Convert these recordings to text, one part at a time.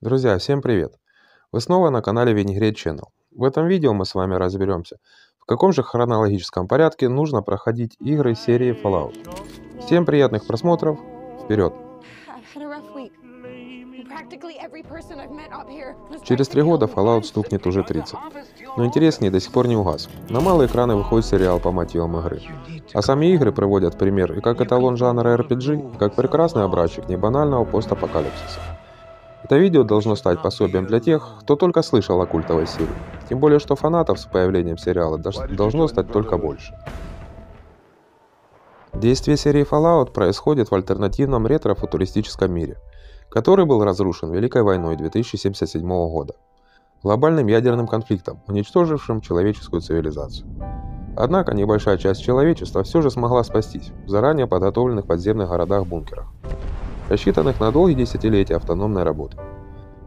Друзья, всем привет! Вы снова на канале Винегрет Channel. В этом видео мы с вами разберемся, в каком же хронологическом порядке нужно проходить игры серии Fallout. Всем приятных просмотров, вперед! Через три года Fallout стукнет уже 30. Но интерес не до сих пор не угас. На малые экраны выходит сериал по мотивам игры. А сами игры приводят пример и как эталон жанра RPG, и как прекрасный образчик небанального постапокалипсиса. Это видео должно стать пособием для тех, кто только слышал о культовой серии. Тем более, что фанатов с появлением сериала должно стать только больше. Действие серии Fallout происходит в альтернативном ретро-футуристическом мире, который был разрушен Великой войной 2077 года, глобальным ядерным конфликтом, уничтожившим человеческую цивилизацию. Однако небольшая часть человечества все же смогла спастись в заранее подготовленных подземных городах-бункерах рассчитанных на долгие десятилетия автономной работы.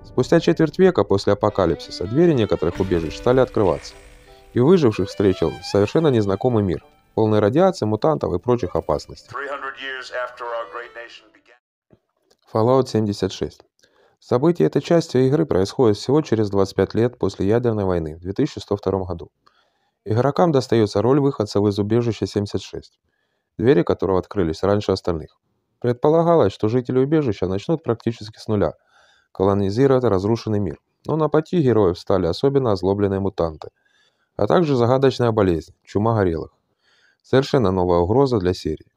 Спустя четверть века после апокалипсиса двери некоторых убежищ стали открываться, и выживших встретил совершенно незнакомый мир, полный радиации, мутантов и прочих опасностей. Fallout 76 События этой части игры происходят всего через 25 лет после ядерной войны в 2102 году. Игрокам достается роль выходцев из убежища 76, двери которого открылись раньше остальных. Предполагалось, что жители убежища начнут практически с нуля, колонизировать разрушенный мир. Но на пути героев стали особенно озлобленные мутанты, а также загадочная болезнь – чума горелых. Совершенно новая угроза для серии.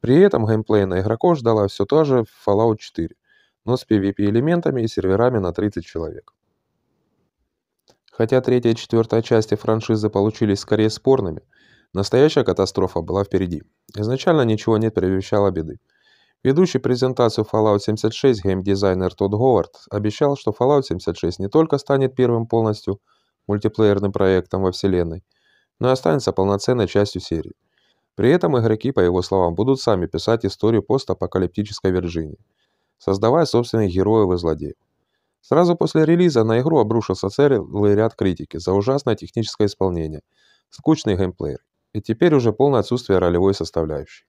При этом геймплей на игроков ждала все то же Fallout 4, но с PvP-элементами и серверами на 30 человек. Хотя третья и четвертая части франшизы получились скорее спорными, настоящая катастрофа была впереди. Изначально ничего не предвещало беды. Ведущий презентацию Fallout 76 геймдизайнер Тодд Говард обещал, что Fallout 76 не только станет первым полностью мультиплеерным проектом во вселенной, но и останется полноценной частью серии. При этом игроки, по его словам, будут сами писать историю постапокалиптической Вирджинии, создавая собственных героев и злодеев. Сразу после релиза на игру обрушился целый ряд критики за ужасное техническое исполнение, скучный геймплей и теперь уже полное отсутствие ролевой составляющей.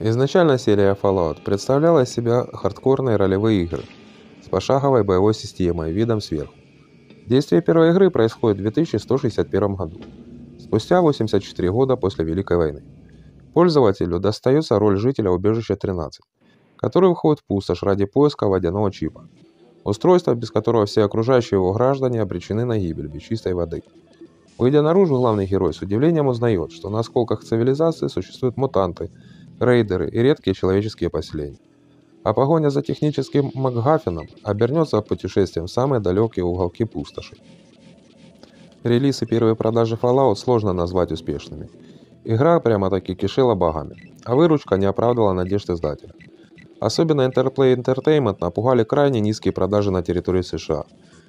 Изначально серия Fallout представляла из себя хардкорные ролевые игры с пошаговой боевой системой, и видом сверху. Действие первой игры происходит в 2161 году, спустя 84 года после Великой войны. Пользователю достается роль жителя убежища 13, который выходит в пустошь ради поиска водяного чипа, устройство, без которого все окружающие его граждане обречены на гибель без чистой воды. Выйдя наружу, главный герой с удивлением узнает, что на осколках цивилизации существуют мутанты, рейдеры и редкие человеческие поселения. А погоня за техническим МакГаффином обернется путешествием в самые далекие уголки пустоши. Релиз и первые продажи Fallout сложно назвать успешными. Игра прямо-таки кишела багами, а выручка не оправдывала надежд издателя. Особенно Interplay Entertainment напугали крайне низкие продажи на территории США.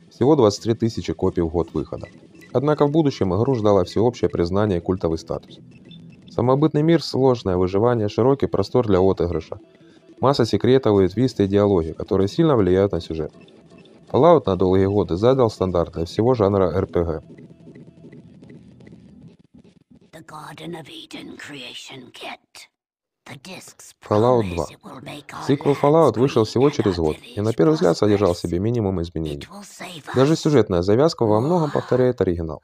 Всего 23 тысячи копий в год выхода. Однако в будущем игру ждало всеобщее признание и культовый статус. Самобытный мир – сложное выживание, широкий простор для отыгрыша. Масса секретов и твисты диалоги, которые сильно влияют на сюжет. Fallout на долгие годы задал стандарт для всего жанра RPG. Fallout 2. Сиквел Fallout вышел всего через год и на первый взгляд содержал в себе минимум изменений. Даже сюжетная завязка во многом повторяет оригинал.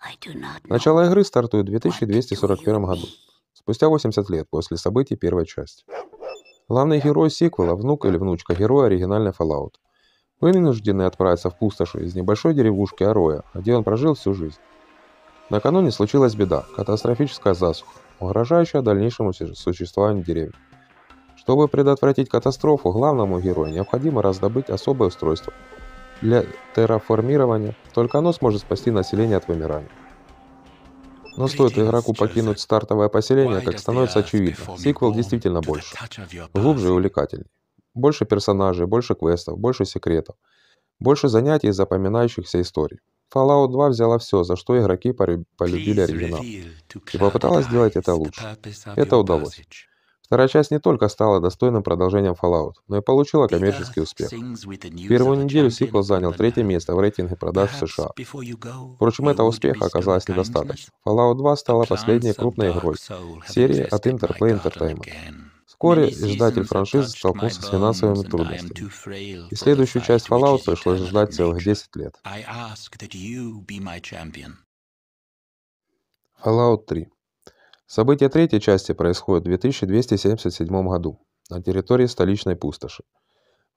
Начало игры стартует в 2241 году спустя 80 лет после событий первой части. Главный герой сиквела, внук или внучка героя оригинальной Fallout, вынуждены отправиться в пустоши из небольшой деревушки Ароя, где он прожил всю жизнь. Накануне случилась беда, катастрофическая засуха, угрожающая дальнейшему существованию деревьев. Чтобы предотвратить катастрофу, главному герою необходимо раздобыть особое устройство для терраформирования, только оно сможет спасти население от вымирания. Но стоит игроку покинуть стартовое поселение, как становится очевидно, сиквел действительно больше. Глубже и увлекательнее. Больше персонажей, больше квестов, больше секретов. Больше занятий и запоминающихся историй. Fallout 2 взяла все, за что игроки полюбили оригинал, и попыталась сделать это лучше. Это удалось. Вторая часть не только стала достойным продолжением Fallout, но и получила коммерческий успех. первую неделю сиквел занял третье место в рейтинге продаж в США. Впрочем, этого успеха оказалось недостаточно. Fallout 2 стала последней крупной игрой серии от Interplay Entertainment. Вскоре издатель франшизы столкнулся с финансовыми трудностями, и следующую часть Fallout пришлось ждать целых 10 лет. Fallout 3 События третьей части происходят в 2277 году на территории столичной пустоши,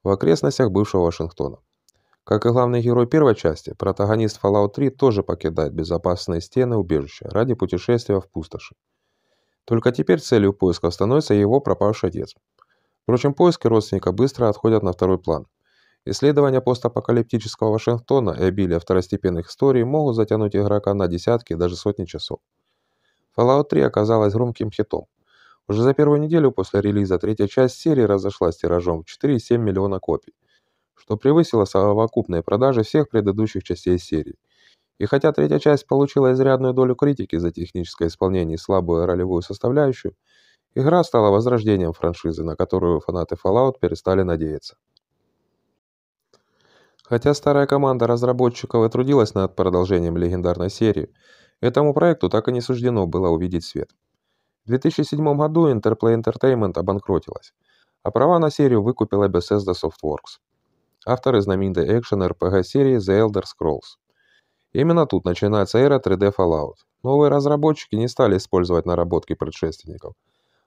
в окрестностях бывшего Вашингтона. Как и главный герой первой части, протагонист Fallout 3 тоже покидает безопасные стены убежища ради путешествия в пустоши. Только теперь целью поиска становится его пропавший отец. Впрочем, поиски родственника быстро отходят на второй план. Исследования постапокалиптического Вашингтона и обилие второстепенных историй могут затянуть игрока на десятки, даже сотни часов. Fallout 3 оказалась громким хитом. Уже за первую неделю после релиза третья часть серии разошлась тиражом в 4,7 миллиона копий, что превысило совокупные продажи всех предыдущих частей серии. И хотя третья часть получила изрядную долю критики за техническое исполнение и слабую ролевую составляющую, игра стала возрождением франшизы, на которую фанаты Fallout перестали надеяться. Хотя старая команда разработчиков и трудилась над продолжением легендарной серии, Этому проекту так и не суждено было увидеть свет. В 2007 году Interplay Entertainment обанкротилась, а права на серию выкупила Bethesda Softworks, авторы знаменитой экшен-РПГ-серии The Elder Scrolls. Именно тут начинается эра 3D Fallout. Новые разработчики не стали использовать наработки предшественников,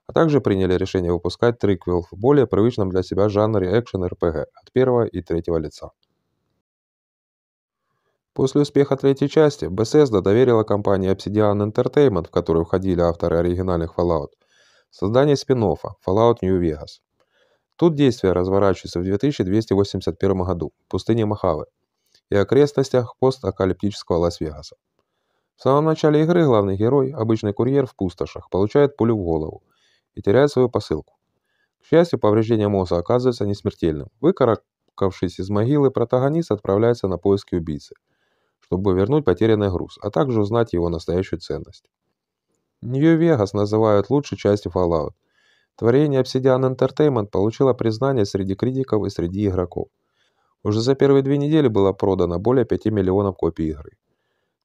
а также приняли решение выпускать триквел в более привычном для себя жанре экшен-РПГ от первого и третьего лица. После успеха третьей части Bethesda доверила компании Obsidian Entertainment, в которую входили авторы оригинальных Fallout, создание спин Fallout New Vegas. Тут действие разворачивается в 2281 году в пустыне Махавы и окрестностях постакалиптического Лас-Вегаса. В самом начале игры главный герой, обычный курьер в пустошах, получает пулю в голову и теряет свою посылку. К счастью, повреждение мозга оказывается несмертельным. Выкарабкавшись из могилы, протагонист отправляется на поиски убийцы – чтобы вернуть потерянный груз, а также узнать его настоящую ценность. Нью-Вегас называют лучшей частью Fallout. Творение Obsidian Entertainment получило признание среди критиков и среди игроков. Уже за первые две недели было продано более 5 миллионов копий игры.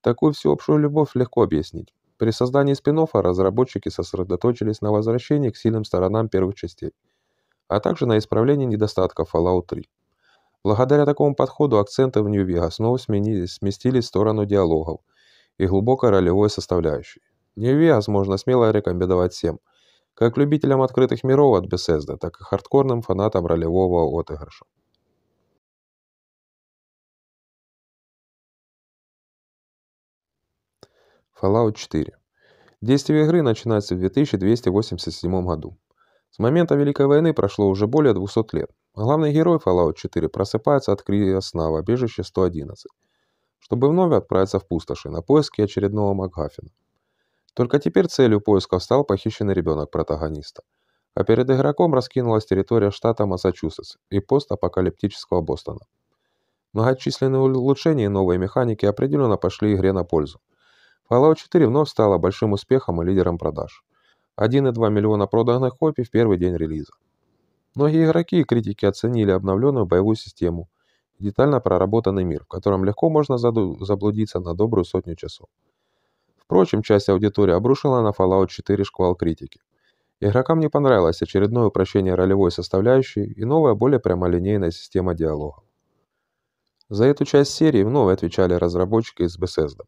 Такую всеобщую любовь легко объяснить. При создании спин разработчики сосредоточились на возвращении к сильным сторонам первых частей, а также на исправлении недостатков Fallout 3. Благодаря такому подходу акценты в Нью-Вега снова сменились, сместились в сторону диалогов и глубокой ролевой составляющей. Нью-Вегас можно смело рекомендовать всем, как любителям открытых миров от Bethesda, так и хардкорным фанатам ролевого отыгрыша. Fallout 4. Действие игры начинается в 2287 году. С момента Великой войны прошло уже более 200 лет, Главный герой Fallout 4 просыпается от крия сна в обежище 111, чтобы вновь отправиться в пустоши на поиски очередного Макгаффина. Только теперь целью поисков стал похищенный ребенок протагониста, а перед игроком раскинулась территория штата Массачусетс и постапокалиптического Бостона. Многочисленные улучшения и новые механики определенно пошли игре на пользу. Fallout 4 вновь стала большим успехом и лидером продаж. 1,2 миллиона проданных копий в первый день релиза. Многие игроки и критики оценили обновленную боевую систему детально проработанный мир, в котором легко можно заблудиться на добрую сотню часов. Впрочем, часть аудитории обрушила на Fallout 4 шквал критики. Игрокам не понравилось очередное упрощение ролевой составляющей и новая более прямолинейная система диалога. За эту часть серии вновь отвечали разработчики из Bethesda.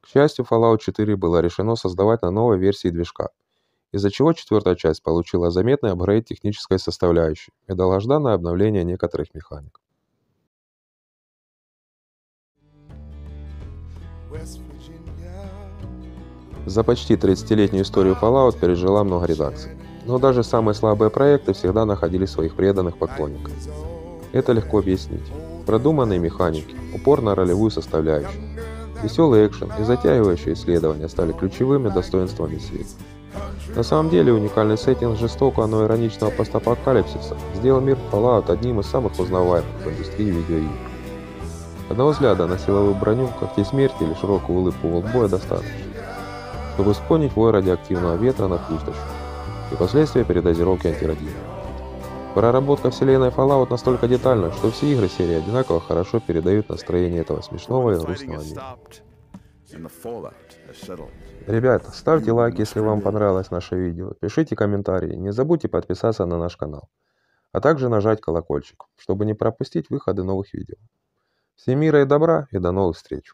К счастью, Fallout 4 было решено создавать на новой версии движка – из-за чего четвертая часть получила заметный апгрейд технической составляющей и долгожданное обновление некоторых механик. За почти 30-летнюю историю Fallout пережила много редакций. Но даже самые слабые проекты всегда находили своих преданных поклонников. Это легко объяснить. Продуманные механики, упор на ролевую составляющую. Веселый экшен и затягивающие исследования стали ключевыми достоинствами серии. На самом деле уникальный сеттинг жестокого, но ироничного постапокалипсиса сделал мир Fallout одним из самых узнаваемых в индустрии видеоигр. Одного взгляда на силовую броню, когти смерти или широкую улыбку волкбоя достаточно, чтобы вспомнить вой радиоактивного ветра на пустошь и последствия передозировки антиродина. Проработка вселенной Fallout настолько детальна, что все игры серии одинаково хорошо передают настроение этого смешного и грустного мира. Ребята, ставьте лайк, если вам понравилось наше видео, пишите комментарии, не забудьте подписаться на наш канал, а также нажать колокольчик, чтобы не пропустить выходы новых видео. Всем мира и добра, и до новых встреч!